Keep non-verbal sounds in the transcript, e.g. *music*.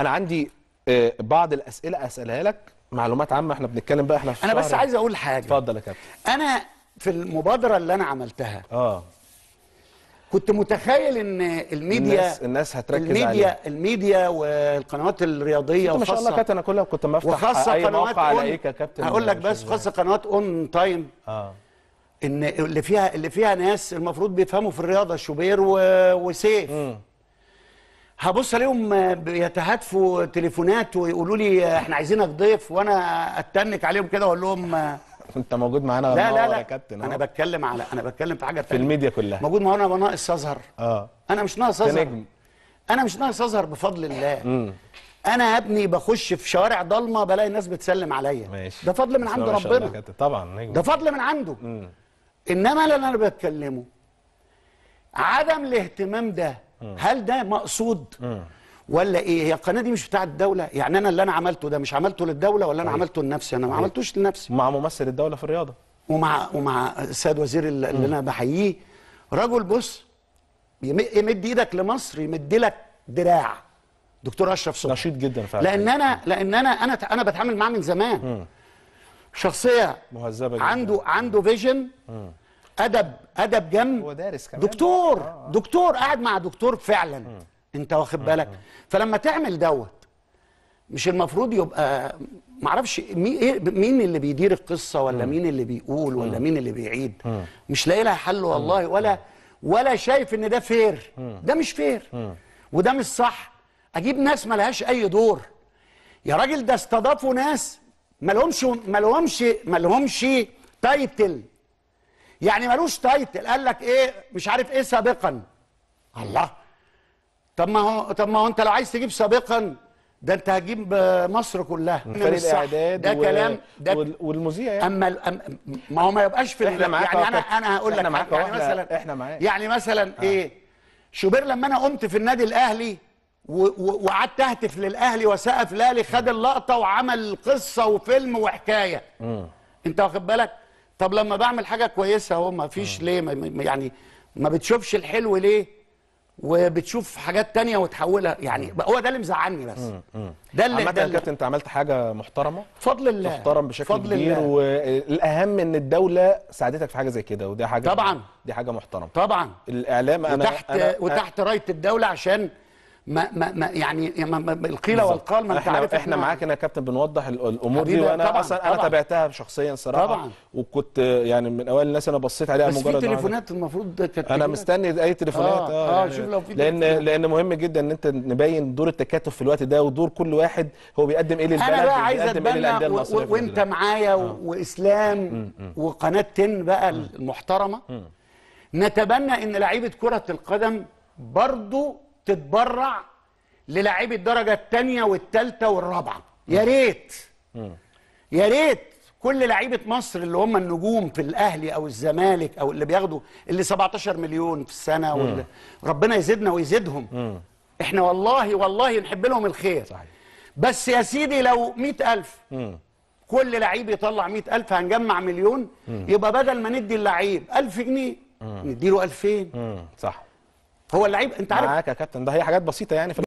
انا عندي آه، بعض الاسئله اسالها لك معلومات عامه احنا بنتكلم بقى احنا في انا بس عايز اقول حاجه اتفضل يا كابتن انا في المبادره اللي انا عملتها اه كنت متخيل ان الميديا الناس, الناس هتركز الميديا عليها. الميديا والقنوات الرياضيه وخاصه ما شاء الله كابتن انا كلها كنت بفتح وخاصه أي قنوات موقع على ايه كابتن هقول لك بس خاصه قنوات اون تايم اه ان اللي فيها اللي فيها ناس المفروض بيفهموا في الرياضه شوبير وسيف هبص عليهم آه، بيتهاتفوا تليفونات ويقولوا لي آه، احنا عايزينك ضيف وانا اتنك عليهم كده واقول لهم آه، *laughs* انت موجود معانا لا لا لا يا كابتن انا بتكلم على انا بتكلم في حاجه تانية. في الميديا كلها موجود معانا وانا ناقص اظهر اه انا مش ناقص نجم انا مش ناقص اظهر بفضل الله مم. انا يا ابني بخش في شوارع ضلمه بلاقي الناس بتسلم عليا ماشي ده فضل من عند ربنا طبعا نجم. ده فضل من عنده مم. انما اللي انا بتكلمه عدم الاهتمام ده هل ده مقصود ولا ايه هي القناه دي مش بتاعه الدوله يعني انا اللي انا عملته ده مش عملته للدوله ولا انا أيه. عملته لنفسي انا ما عملتوش لنفسي مع ممثل الدوله في الرياضه ومع ومع السيد وزير اللي, اللي انا بحييه رجل بص يمد ايدك لمصر يمد لك دراع دكتور اشرف صبحي نشيط جدا فعلا لان انا لان انا انا انا بتعامل معاه من زمان مم. شخصيه مهذبه جدا. عنده عنده فيجن مم. ادب ادب جنب هو دارس كمان دكتور آه،, آه. دكتور قاعد مع دكتور فعلا م. انت واخد بالك م. فلما تعمل دوت مش المفروض يبقى معرفش إيه، مين اللي بيدير القصه ولا م. مين اللي بيقول ولا م. مين اللي بيعيد م. مش لاقي لها حل والله ولا ولا شايف ان ده فير ده مش فير وده مش صح اجيب ناس ما لهاش اي دور يا راجل ده استضافوا ناس ما ما لهمش لهمش ما لهمش تايتل يعني ملوش تايتل قال لك ايه مش عارف ايه سابقا الله طب ما هو طب ما هو انت لو عايز تجيب سابقا ده انت هتجيب مصر كلها فريق الاعداد ده و... كلام ده وال... والمذيع يعني اما أم... ما هو ما يبقاش في احنا معاك يعني انا انا هقول لك يعني وحنا. مثلا احنا معاك يعني مثلا آه. ايه شوبير لما انا قمت في النادي الاهلي وقعدت اهتف للاهلي وسقف الاهلي خد اللقطه وعمل قصه وفيلم وحكايه م. انت واخد بالك طب لما بعمل حاجه كويسه اهو ما فيش آه. ليه ما يعني ما بتشوفش الحلو ليه وبتشوف حاجات تانية وتحولها يعني هو ده اللي مزعلني بس ده اللي عامة يا كابتن انت عملت حاجة محترمة بفضل الله محترم بشكل فضل كبير الله. والاهم ان الدولة ساعدتك في حاجة زي كده ودي حاجة طبعا دي حاجة محترمة طبعا الاعلام انا وتحت أنا وتحت راية الدولة عشان ما ما ما يعني ما القيل والقال ما انت عارف احنا, معاك معاك يا كابتن بنوضح الامور دي وانا طبعًا اصلا انا تابعتها شخصيا صراحه طبعا وكنت يعني من اوائل الناس انا بصيت عليها بس مجرد في تليفونات المفروض انا مستني اي تليفونات اه, آه, آه يعني شوف لو في لان لان مهم جدا ان انت نبين دور التكاتف في الوقت ده ودور كل واحد هو بيقدم ايه للبلد انا بقى عايز إيه اتبنى وانت معايا آه. واسلام وقناه تن بقى المحترمه نتبنى ان لعيبه كره القدم برضه تتبرع للاعيبه الدرجه الثانيه والثالثه والرابعه يا ريت يا ريت كل لعيبه مصر اللي هم النجوم في الاهلي او الزمالك او اللي بياخدوا اللي 17 مليون في السنه واللي ربنا يزيدنا ويزيدهم م. احنا والله والله نحب لهم الخير صحيح. بس يا سيدي لو 100000 كل لعيب يطلع 100000 هنجمع مليون م. يبقى بدل ما ندي اللعيب 1000 جنيه نديله 2000 صح هو اللعيب انت عارف معاك يا كابتن ده هي حاجات بسيطه يعني في